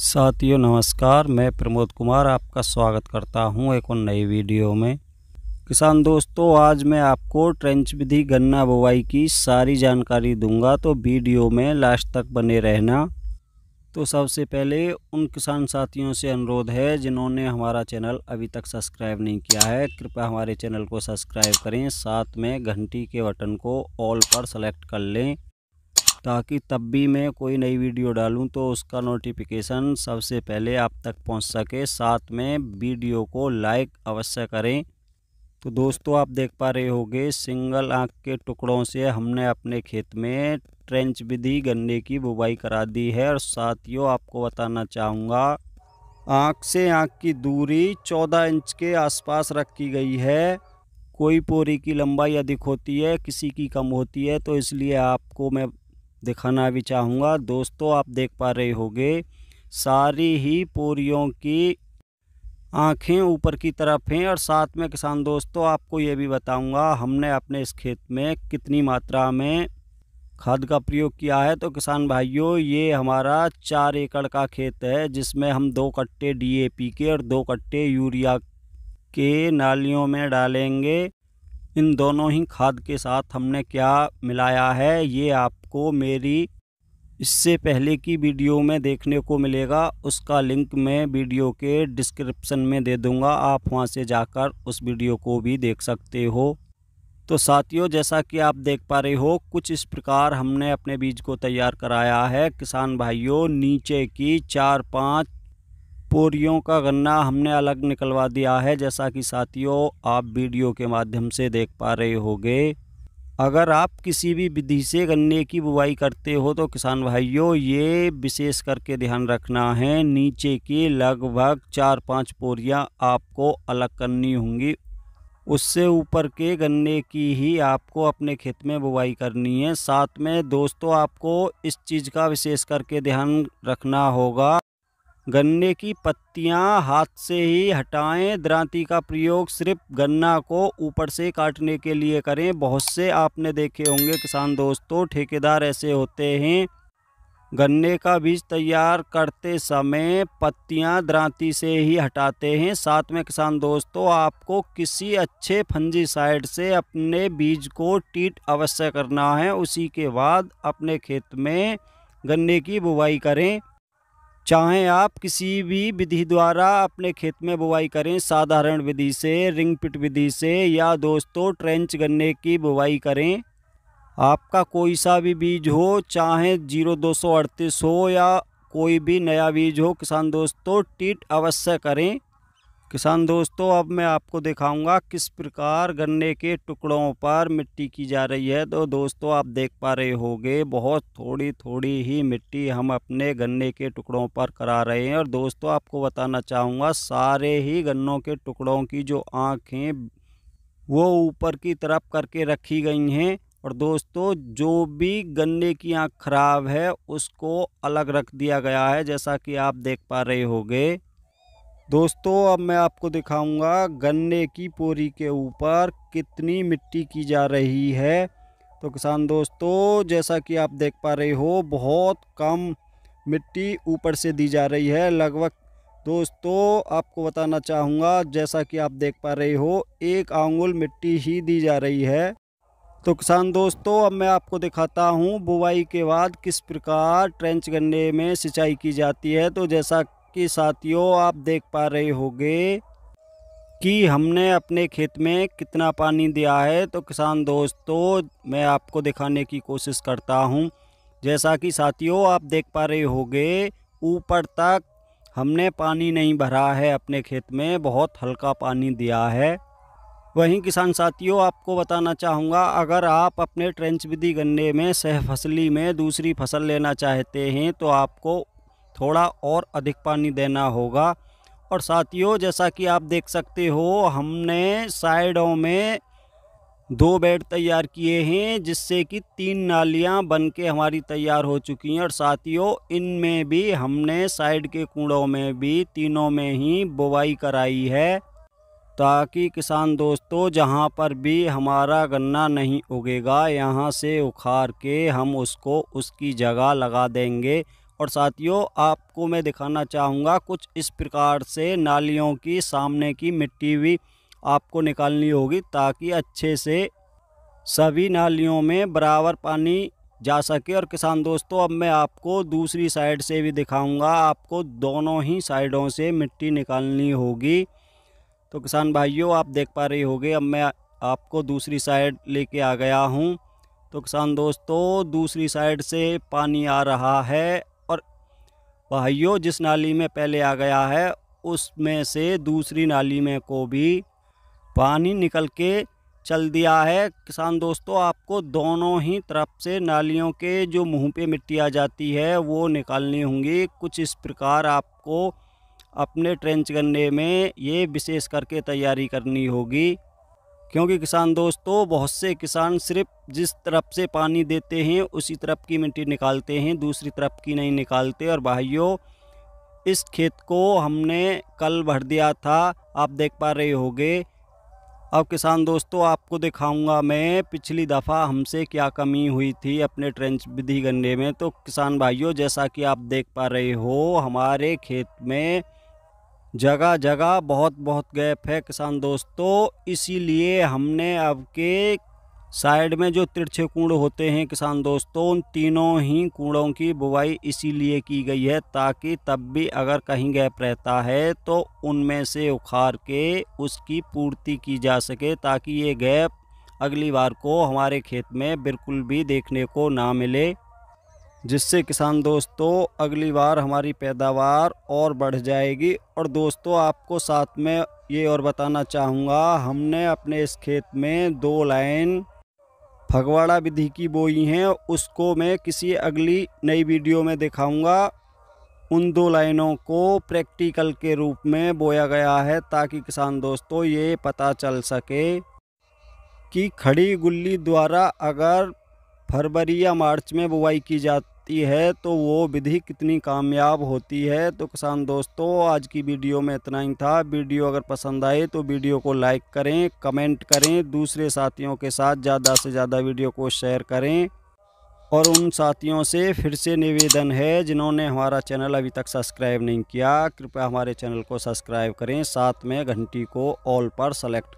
साथियों नमस्कार मैं प्रमोद कुमार आपका स्वागत करता हूं एक और नई वीडियो में किसान दोस्तों आज मैं आपको ट्रेंच विधि गन्ना बुवाई की सारी जानकारी दूंगा तो वीडियो में लास्ट तक बने रहना तो सबसे पहले उन किसान साथियों से अनुरोध है जिन्होंने हमारा चैनल अभी तक सब्सक्राइब नहीं किया है कृपया हमारे चैनल को सब्सक्राइब करें साथ में घंटी के बटन को ऑल पर सेलेक्ट कर लें ताकि तब भी मैं कोई नई वीडियो डालूं तो उसका नोटिफिकेशन सबसे पहले आप तक पहुंच सके साथ में वीडियो को लाइक अवश्य करें तो दोस्तों आप देख पा रहे होंगे सिंगल आँख के टुकड़ों से हमने अपने खेत में ट्रेंच विधि गन्ने की बुवाई करा दी है और साथियों आपको बताना चाहूँगा आँख से आँख की दूरी 14 इंच के आसपास रखी गई है कोई पोरी की लंबाई अधिक होती है किसी की कम होती है तो इसलिए आपको मैं दिखाना भी चाहूँगा दोस्तों आप देख पा रहे होंगे सारी ही पोरियों की आँखें ऊपर की तरफ हैं और साथ में किसान दोस्तों आपको ये भी बताऊंगा हमने अपने इस खेत में कितनी मात्रा में खाद का प्रयोग किया है तो किसान भाइयों ये हमारा चार एकड़ का खेत है जिसमें हम दो कट्टे डीएपी के और दो कट्टे यूरिया के नालियों में डालेंगे इन दोनों ही खाद के साथ हमने क्या मिलाया है ये आपको मेरी इससे पहले की वीडियो में देखने को मिलेगा उसका लिंक मैं वीडियो के डिस्क्रिप्शन में दे दूंगा आप वहां से जाकर उस वीडियो को भी देख सकते हो तो साथियों जैसा कि आप देख पा रहे हो कुछ इस प्रकार हमने अपने बीज को तैयार कराया है किसान भाइयों नीचे की चार पाँच बोरियों का गन्ना हमने अलग निकलवा दिया है जैसा कि साथियों आप वीडियो के माध्यम से देख पा रहे होंगे अगर आप किसी भी विधि से गन्ने की बुवाई करते हो तो किसान भाइयों ये विशेष करके ध्यान रखना है नीचे की लगभग चार पाँच बोरियाँ आपको अलग करनी होंगी उससे ऊपर के गन्ने की ही आपको अपने खेत में बुवाई करनी है साथ में दोस्तों आपको इस चीज़ का विशेष करके ध्यान रखना होगा गन्ने की पत्तियां हाथ से ही हटाएं द्रांति का प्रयोग सिर्फ गन्ना को ऊपर से काटने के लिए करें बहुत से आपने देखे होंगे किसान दोस्तों ठेकेदार ऐसे होते हैं गन्ने का बीज तैयार करते समय पत्तियां द्रांति से ही हटाते हैं साथ में किसान दोस्तों आपको किसी अच्छे फंजी साइड से अपने बीज को टीट अवश्य करना है उसी के बाद अपने खेत में गन्ने की बुवाई करें चाहे आप किसी भी विधि द्वारा अपने खेत में बुवाई करें साधारण विधि से रिंग पिट विधि से या दोस्तों ट्रेंच गन्ने की बुवाई करें आपका कोई सा भी बीज हो चाहे जीरो दो सौ अड़तीस हो या कोई भी नया बीज हो किसान दोस्तों टीट अवश्य करें किसान दोस्तों अब मैं आपको दिखाऊंगा किस प्रकार गन्ने के टुकड़ों पर मिट्टी की जा रही है तो दोस्तों आप देख पा रहे होंगे बहुत थोड़ी थोड़ी ही मिट्टी हम अपने गन्ने के टुकड़ों पर करा रहे हैं और दोस्तों आपको बताना चाहूँगा सारे ही गन्नों के टुकड़ों की जो आँखें वो ऊपर की तरफ करके रखी गई हैं और दोस्तों जो भी गन्ने की आँख खराब है उसको अलग रख दिया गया है जैसा कि आप देख पा रहे होंगे दोस्तों अब मैं आपको दिखाऊंगा गन्ने की पोरी के ऊपर कितनी मिट्टी की जा रही है तो किसान दोस्तों जैसा कि आप देख पा रहे हो बहुत कम मिट्टी ऊपर से दी जा रही है लगभग दोस्तों आपको बताना चाहूँगा जैसा कि आप देख पा रहे हो एक आंगुल मिट्टी ही दी जा रही है तो किसान दोस्तों अब मैं आपको दिखाता हूँ बुवाई के बाद किस प्रकार ट्रेंच गन्ने में सिंचाई की जाती है तो जैसा कि साथियों आप देख पा रहे होगे कि हमने अपने खेत में कितना पानी दिया है तो किसान दोस्तों मैं आपको दिखाने की कोशिश करता हूं जैसा कि साथियों आप देख पा रहे होंगे ऊपर तक हमने पानी नहीं भरा है अपने खेत में बहुत हल्का पानी दिया है वहीं किसान साथियों आपको बताना चाहूँगा अगर आप अपने ट्रेंच विधि गन्ने में सह फसली में दूसरी फसल लेना चाहते हैं तो आपको थोड़ा और अधिक पानी देना होगा और साथियों जैसा कि आप देख सकते हो हमने साइडों में दो बेड तैयार किए हैं जिससे कि तीन नालियां बन के हमारी तैयार हो चुकी हैं और साथियों इनमें भी हमने साइड के कूड़ों में भी तीनों में ही बुवाई कराई है ताकि किसान दोस्तों जहां पर भी हमारा गन्ना नहीं उगेगा यहां से उखाड़ के हम उसको उसकी जगह लगा देंगे और साथियों आपको मैं दिखाना चाहूँगा कुछ इस प्रकार से नालियों की सामने की मिट्टी भी आपको निकालनी होगी ताकि अच्छे से सभी नालियों में बराबर पानी जा सके और किसान दोस्तों अब मैं आपको दूसरी साइड से भी दिखाऊंगा आपको दोनों ही साइडों से मिट्टी निकालनी होगी तो किसान भाइयों आप देख पा रहे होंगे अब मैं आपको दूसरी साइड लेके आ गया हूँ तो किसान दोस्तों दूसरी साइड से पानी आ रहा है भाइयों जिस नाली में पहले आ गया है उसमें से दूसरी नाली में को भी पानी निकल के चल दिया है किसान दोस्तों आपको दोनों ही तरफ से नालियों के जो मुंह पे मिट्टी आ जाती है वो निकालनी होंगी कुछ इस प्रकार आपको अपने ट्रेंच गन्ने में ये विशेष करके तैयारी करनी होगी क्योंकि किसान दोस्तों बहुत से किसान सिर्फ जिस तरफ से पानी देते हैं उसी तरफ की मिट्टी निकालते हैं दूसरी तरफ की नहीं निकालते और भाइयों इस खेत को हमने कल भर दिया था आप देख पा रहे होगे अब किसान दोस्तों आपको दिखाऊंगा मैं पिछली दफ़ा हमसे क्या कमी हुई थी अपने ट्रेंच विधि गन्ने में तो किसान भाइयों जैसा कि आप देख पा रहे हो हमारे खेत में जगह जगह बहुत बहुत गैप है किसान दोस्तों इसीलिए हमने अब के साइड में जो तिरछे कूड़ होते हैं किसान दोस्तों उन तीनों ही कूड़ों की बुवाई इसीलिए की गई है ताकि तब भी अगर कहीं गैप रहता है तो उनमें से उखाड़ के उसकी पूर्ति की जा सके ताकि ये गैप अगली बार को हमारे खेत में बिल्कुल भी देखने को ना मिले जिससे किसान दोस्तों अगली बार हमारी पैदावार और बढ़ जाएगी और दोस्तों आपको साथ में ये और बताना चाहूँगा हमने अपने इस खेत में दो लाइन फगवाड़ा विधि की बोई हैं उसको मैं किसी अगली नई वीडियो में दिखाऊंगा उन दो लाइनों को प्रैक्टिकल के रूप में बोया गया है ताकि किसान दोस्तों ये पता चल सके कि खड़ी गुल्ली द्वारा अगर फरवरी या मार्च में बुआई की जाती जाती है तो वो विधि कितनी कामयाब होती है तो किसान दोस्तों आज की वीडियो में इतना ही था वीडियो अगर पसंद आए तो वीडियो को लाइक करें कमेंट करें दूसरे साथियों के साथ ज़्यादा से ज़्यादा वीडियो को शेयर करें और उन साथियों से फिर से निवेदन है जिन्होंने हमारा चैनल अभी तक सब्सक्राइब नहीं किया कृपया हमारे चैनल को सब्सक्राइब करें साथ में घंटी को ऑल पर सेलेक्ट